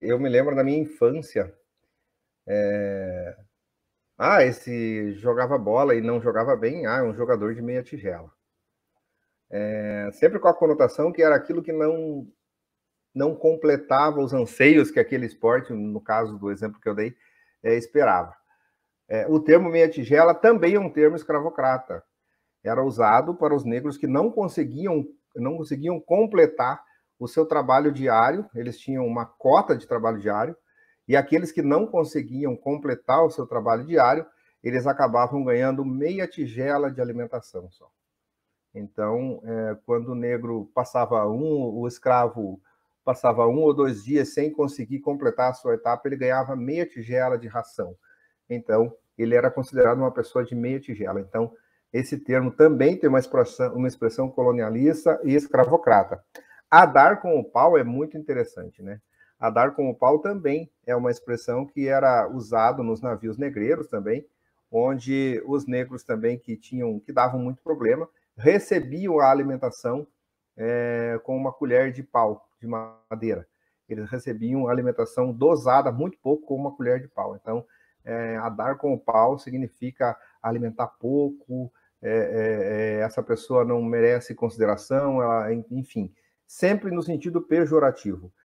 eu me lembro da minha infância. É... Ah, esse jogava bola e não jogava bem. Ah, é um jogador de meia tigela. É... Sempre com a conotação que era aquilo que não não completava os anseios que aquele esporte, no caso do exemplo que eu dei, é, esperava. É, o termo meia tigela também é um termo escravocrata. Era usado para os negros que não conseguiam não conseguiam completar o seu trabalho diário, eles tinham uma cota de trabalho diário, e aqueles que não conseguiam completar o seu trabalho diário, eles acabavam ganhando meia tigela de alimentação só. Então, é, quando o negro passava um, o escravo passava um ou dois dias sem conseguir completar a sua etapa, ele ganhava meia tigela de ração. Então, ele era considerado uma pessoa de meia tigela. Então, esse termo também tem uma expressão, uma expressão colonialista e escravocrata. A dar com o pau é muito interessante, né? A dar com o pau também é uma expressão que era usada nos navios negreiros também, onde os negros também que tinham, que davam muito problema, recebiam a alimentação é, com uma colher de pau, de madeira. Eles recebiam alimentação dosada, muito pouco, com uma colher de pau. Então, é, eh, a dar com o pau significa alimentar pouco, é, essa pessoa não merece consideração, ela, enfim sempre no sentido pejorativo.